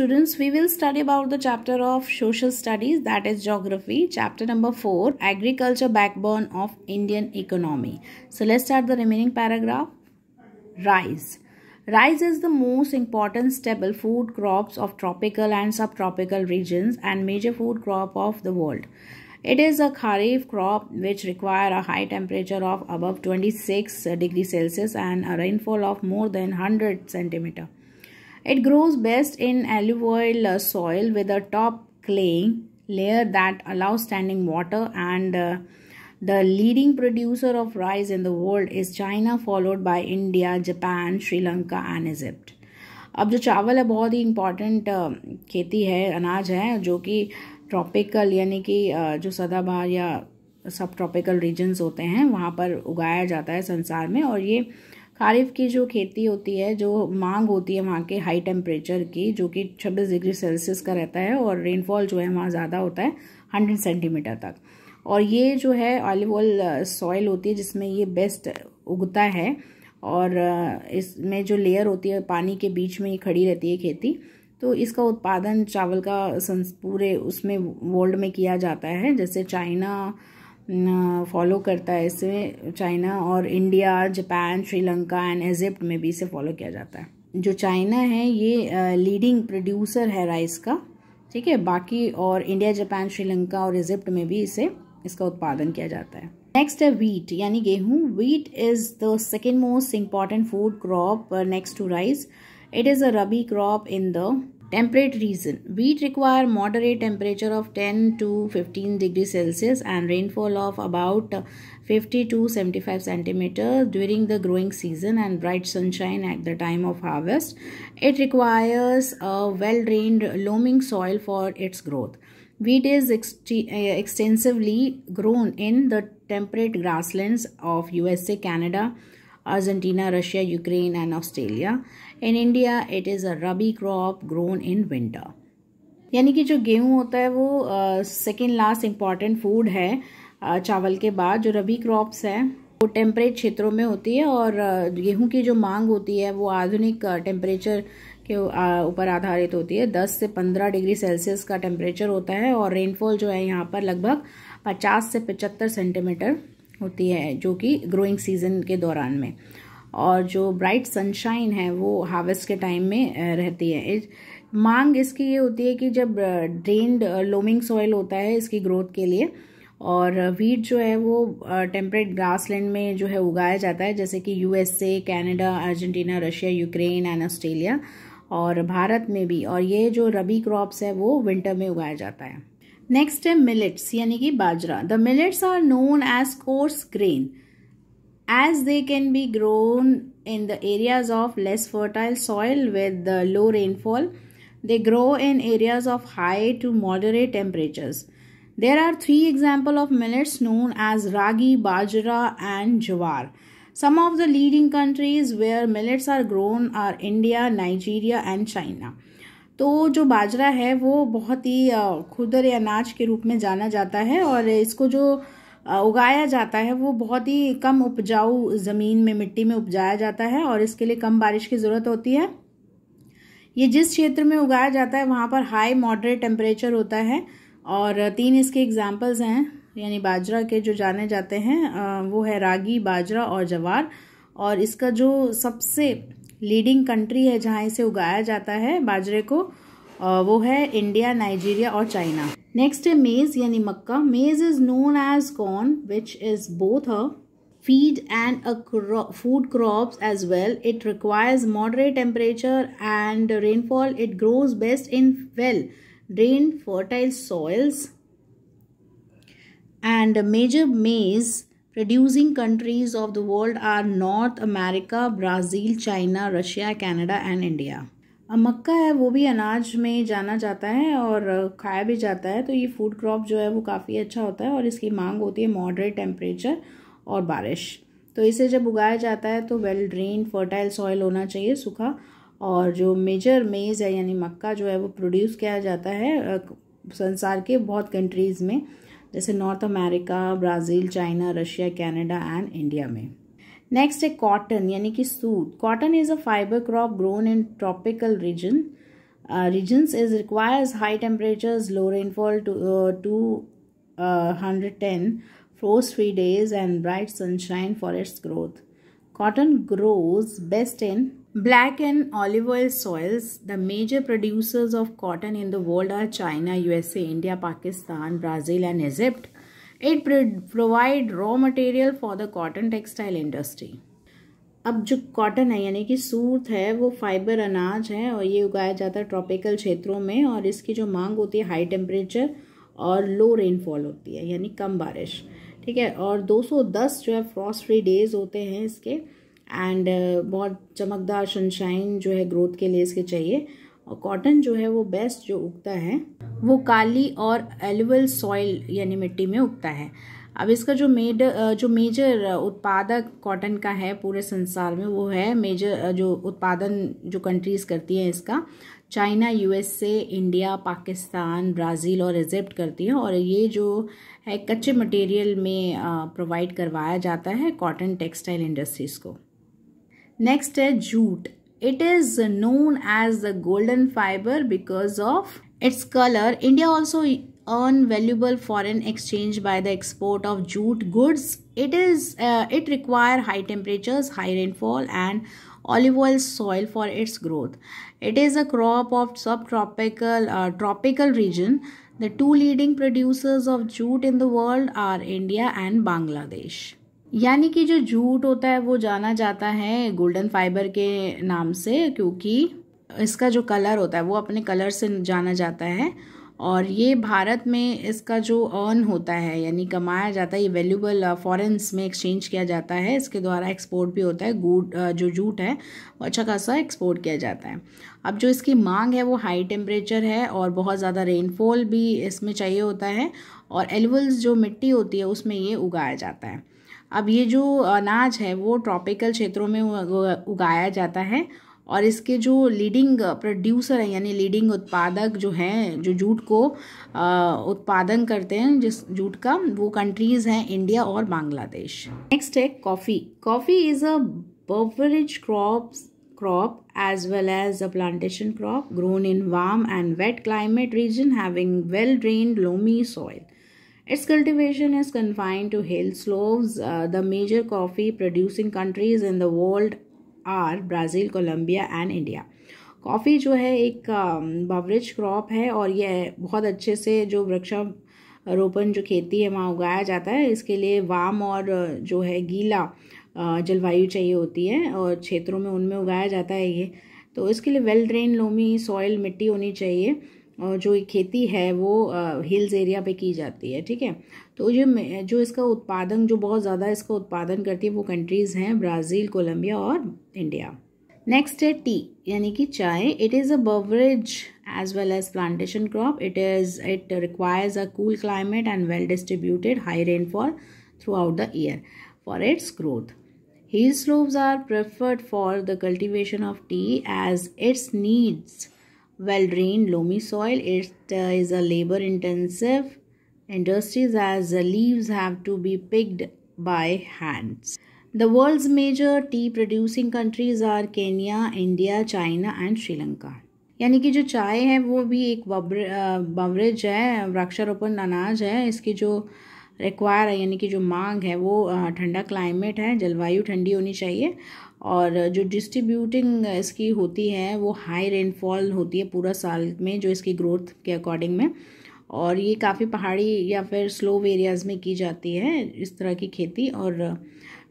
students, we will study about the chapter of social studies that is geography, chapter number 4, agriculture backbone of Indian economy. So let's start the remaining paragraph. Rice. Rice is the most important staple food crops of tropical and subtropical regions and major food crop of the world. It is a kharif crop which require a high temperature of above 26 degrees Celsius and a rainfall of more than 100 centimeter. It grows best in alluvial uh, soil with a top clay layer that allows standing water and uh, the leading producer of rice in the world is China followed by India, Japan, Sri Lanka and Egypt. अब जो चावल है बहुत ही important खेती है अनाज है जो कि ट्रॉपिकल यानी कि जो सदाबहार या सब ट्रॉपिकल रीजन्स होते हैं वहाँ पर उगाया जाता है संसार में और ये खारिफ की जो खेती होती है जो मांग होती है वहाँ के हाई टेम्परेचर की जो कि छब्बीस डिग्री सेल्सियस का रहता है और रेनफॉल जो है वहाँ ज़्यादा होता है हंड्रेड सेंटीमीटर तक और ये जो है ऑलिव ऑयल सॉइल होती है जिसमें ये बेस्ट उगता है और uh, इसमें जो लेयर होती है पानी के बीच में ही खड़ी रहती है खेती तो इसका उत्पादन चावल का पूरे उसमें वर्ल्ड में किया जाता है जैसे चाइना फॉलो करता है इसे चाइना और India Japan Sri Lanka and Egypt में भी इसे फॉलो किया जाता है जो चाइना है ये लीडिंग प्रोड्यूसर है राइस का ठीक है बाकी और इंडिया जापान श्रीलंका और इजिप्ट में भी इसे इसका उत्पादन किया जाता है नेक्स्ट है वीट यानी गेहूँ wheat is the second most important food crop next to rice it is a rabi crop in the Temperate region. Wheat require moderate temperature of 10 to 15 degree Celsius and rainfall of about 50 to 75 centimeters during the growing season and bright sunshine at the time of harvest. It requires a well-drained loaming soil for its growth. Wheat is eh, extensively grown in the temperate grasslands of USA, Canada, Argentina, Russia, Ukraine, and Australia. In India, it is a rabi crop grown in winter. यानी कि जो गेहूँ होता है वो second last important food है uh, चावल के बाद जो रबी क्रॉप्स है वो टेम्परेट क्षेत्रों में होती है और गेहूँ की जो मांग होती है वो आधुनिक टेम्परेचर के ऊपर आधारित होती है 10 से 15 डिग्री सेल्सियस का टेम्परेचर होता है और रेनफॉल जो है यहाँ पर लगभग 50 से 75 सेंटीमीटर होती है जो कि ग्रोइंग सीजन के दौरान में और जो ब्राइट सनशाइन है वो हार्वेस्ट के टाइम में रहती है इस मांग इसकी ये होती है कि जब ड्रेन्ड लोमिंग सॉइल होता है इसकी ग्रोथ के लिए और वीट जो है वो टेम्परेट ग्रासलैंड में जो है उगाया जाता है जैसे कि USA Canada Argentina Russia Ukraine and Australia और भारत में भी और ये जो रबी क्रॉप्स है वो विंटर में उगाया जाता है Next, है millets, यानी bajra. The millets are known as coarse grain as they can be grown in the areas of less fertile soil with the low rainfall. They grow in areas of high to moderate temperatures. There are three examples of millets known as ragi, bajra and jawar. Some of the leading countries where millets are grown are India, Nigeria and China. तो जो बाजरा है वो बहुत ही खुदर अनाज के रूप में जाना जाता है और इसको जो उगाया जाता है वो बहुत ही कम उपजाऊ ज़मीन में मिट्टी में उपजाया जाता है और इसके लिए कम बारिश की ज़रूरत होती है ये जिस क्षेत्र में उगाया जाता है वहाँ पर हाई मॉडरेट टेम्परेचर होता है और तीन इसके एग्जाम्पल्स हैं यानी बाजरा के जो जाने जाते हैं वो है रागी बाजरा और जवार और इसका जो सबसे लीडिंग कंट्री है जहाँ इसे उगाया जाता है बाजरे को वो है इंडिया नाइजीरिया और चाइना नेक्स्ट है मेज़ यानी मक्का maize is known as corn which is both a feed and a food crops as well it requires moderate temperature and rainfall it grows best in well drain fertile soils and major maize producing countries of the world are North America, Brazil, China, Russia, Canada and India. मक्का है वो भी अनाज में जाना जाता है और खाया भी जाता है तो ये फूड क्रॉप जो है वो काफ़ी अच्छा होता है और इसकी मांग होती है मॉडरेट टेम्परेचर और बारिश तो इसे जब उगाया जाता है तो वेल ड्रेन फर्टाइल सॉइल होना चाहिए सूखा और जो मेजर मेज़ है यानी मक्का जो है वो प्रोड्यूस किया जाता है संसार के बहुत कंट्रीज़ में जैसे North America Brazil China Russia Canada and India में नेक्स्ट है कॉटन यानी कि सूत cotton is a fibre crop grown in tropical region regions is requires high temperatures low rainfall two hundred ten frost free days and bright sunshine for its growth cotton grows best in Black and olive oil soils, the major producers of cotton in the world are China, USA, India, Pakistan, Brazil and Egypt. It provide raw material for the cotton textile industry. अब जो cotton है यानी कि सूत है वो fibre अनाज है और ये उगाया जाता है ट्रॉपिकल क्षेत्रों में और इसकी जो मांग होती है हाई टेम्परेचर और लो रेनफॉल होती है यानी कम बारिश ठीक है और 210 जो है फ्रॉस्ट फ्री डेज होते हैं इसके एंड uh, बहुत चमकदार सनशाइन जो है ग्रोथ के लिए इसके चाहिए और कॉटन जो है वो बेस्ट जो उगता है वो काली और एलुअल सॉइल यानी मिट्टी में उगता है अब इसका जो मेड uh, जो मेजर uh, उत्पादक कॉटन का है पूरे संसार में वो है मेजर जो उत्पादन जो कंट्रीज़ करती हैं इसका China USA India Pakistan Brazil और इजिप्ट करती हैं और ये जो है कच्चे मटेरियल में प्रोवाइड करवाया जाता है कॉटन टेक्सटाइल इंडस्ट्रीज़ को Next is jute. It is known as the golden fiber because of its color. India also earn valuable foreign exchange by the export of jute goods. It is uh, it require high temperatures, high rainfall and olive oil soil for its growth. It is a crop of subtropical uh, tropical region. The two leading producers of jute in the world are India and Bangladesh. यानी कि जो jute होता है वो जाना जाता है golden fibre के नाम से क्योंकि इसका जो कलर होता है वो अपने कलर से जाना जाता है और ये भारत में इसका जो अर्न होता है यानी कमाया जाता है ये वैल्यूबल फॉरेंस uh, में एक्सचेंज किया जाता है इसके द्वारा एक्सपोर्ट भी होता है गुड uh, जो जूट है वो अच्छा खासा एक्सपोर्ट किया जाता है अब जो इसकी मांग है वो हाई टेम्परेचर है और बहुत ज़्यादा रेनफॉल भी इसमें चाहिए होता है और एलिवल्स जो मिट्टी होती है उसमें ये उगाया जाता है अब ये जो अनाज है वो ट्रॉपिकल क्षेत्रों में उगाया जाता है और इसके जो लीडिंग प्रोड्यूसर हैं यानी लीडिंग उत्पादक जो हैं जो जूट को उत्पादन करते हैं जिस जूट का वो कंट्रीज़ हैं इंडिया और बांग्लादेश नेक्स्ट है coffee coffee is a beverage crop crop as well as a plantation crop grown in warm and wet climate region having well drain loamy soil Its cultivation is confined to hill slopes. Uh, the major coffee producing countries in the world are Brazil, Colombia and India. Coffee जो है एक बवरेज um, crop है और यह बहुत अच्छे से जो वृक्षारोपण जो खेती है वहाँ उगाया जाता है इसके लिए वाम और uh, जो है गीला uh, जलवायु चाहिए होती है और क्षेत्रों में उनमें उगाया जाता है ये तो इसके लिए वेल ड्रेन लोमी सॉइल मिट्टी होनी चाहिए जो खेती है वो हिल्स एरिया पे की जाती है ठीक है तो जो जो इसका उत्पादन जो बहुत ज़्यादा इसका उत्पादन करती है वो कंट्रीज़ हैं ब्राज़ील कोलंबिया और इंडिया नेक्स्ट है टी यानी कि चाय it is a beverage as well as plantation crop it is it requires a cool climate and well distributed high rainfall throughout the year for its growth hill slopes are preferred for the cultivation of tea as its needs well drained loamy soil it uh, is a labor intensive industries as the leaves have to be picked by hands the world's major tea producing countries are Kenya, India, China and Sri Lanka. यानी कि जो चाय है वो भी एक बवरेज है वृक्षारोपण अनाज है इसकी जो रिक्वायर है यानी कि जो मांग है वो ठंडा क्लाइमेट है जलवायु ठंडी होनी चाहिए और जो डिस्ट्रीब्यूटिंग इसकी होती है वो हाई रेनफॉल होती है पूरा साल में जो इसकी ग्रोथ के अकॉर्डिंग में और ये काफ़ी पहाड़ी या फिर स्लो एरियाज़ में की जाती है इस तरह की खेती और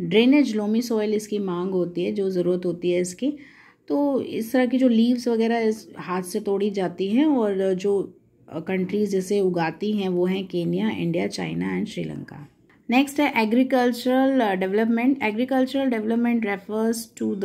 ड्रेनेज लोमी सॉइल इसकी मांग होती है जो ज़रूरत होती है इसकी तो इस तरह की जो लीव्स वगैरह इस हाथ से तोड़ी जाती हैं और जो कंट्रीज जैसे उगाती हैं वो हैं Kenya India China and Sri Lanka next है agricultural development agricultural development refers to the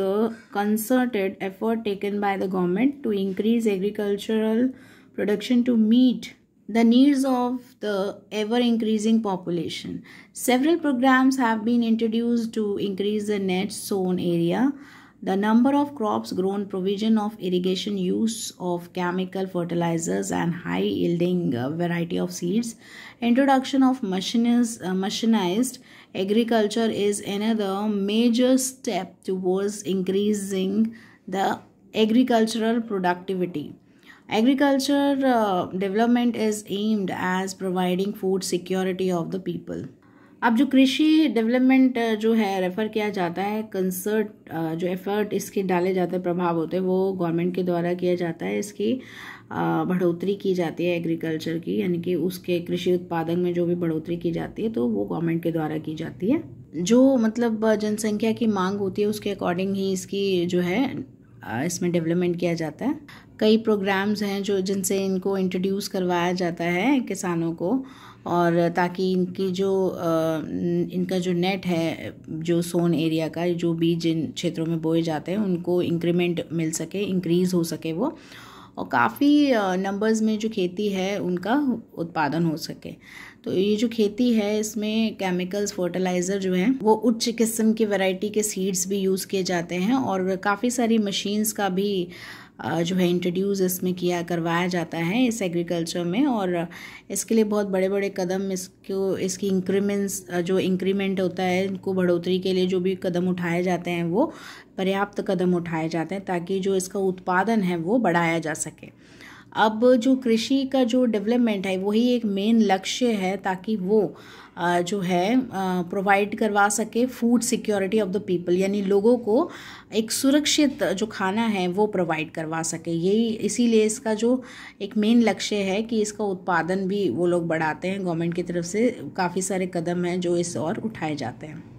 concerted effort taken by the government to increase agricultural production to meet the needs of the ever increasing population several programmes have been introduce to increase the net sown area the number of crops grown, provision of irrigation, use of chemical fertilizers and high yielding uh, variety of seeds. Introduction of machines, uh, machinized agriculture is another major step towards increasing the agricultural productivity. Agriculture uh, development is aimed as providing food security of the people. अब जो कृषि development जो है refer किया जाता है concert जो effort इसके डाले जाते हैं प्रभाव होते हैं वो गवर्नमेंट के द्वारा किया जाता है इसकी बढ़ोतरी की जाती है एग्रीकल्चर की यानी कि उसके कृषि उत्पादन में जो भी बढ़ोतरी की जाती है तो वो गवर्नमेंट के द्वारा की जाती है जो मतलब जनसंख्या की मांग होती है उसके अकॉर्डिंग ही इसकी जो है इसमें डेवलपमेंट किया जाता है कई प्रोग्राम्स हैं जो जिनसे इनको इंट्रोड्यूस करवाया जाता है किसानों को और ताकि इनकी जो इनका जो नेट है जो सोन एरिया का जो बीज जिन क्षेत्रों में बोए जाते हैं उनको इंक्रीमेंट मिल सके इंक्रीज़ हो सके वो और काफ़ी नंबर्स में जो खेती है उनका उत्पादन हो सके तो ये जो खेती है इसमें केमिकल्स फर्टिलाइज़र जो हैं वो उच्च किस्म की वैरायटी के सीड्स भी यूज़ किए जाते हैं और काफ़ी सारी मशीन्स का भी जो है इंट्रोड्यूस इसमें किया करवाया जाता है इस एग्रीकल्चर में और इसके लिए बहुत बड़े बड़े कदम इसको इसकी इंक्रीमेंट्स जो इंक्रीमेंट होता है इनको बढ़ोतरी के लिए जो भी कदम उठाए जाते हैं वो पर्याप्त कदम उठाए जाते हैं ताकि जो इसका उत्पादन है वो बढ़ाया जा सके अब जो कृषि का जो डेवलपमेंट है वही एक मेन लक्ष्य है ताकि वो जो है प्रोवाइड करवा सके food security of the people यानी लोगों को एक सुरक्षित जो खाना है वो प्रोवाइड करवा सके यही इसीलिए इसका जो एक मेन लक्ष्य है कि इसका उत्पादन भी वो लोग बढ़ाते हैं गवर्नमेंट की तरफ से काफ़ी सारे कदम हैं जो इस और उठाए जाते हैं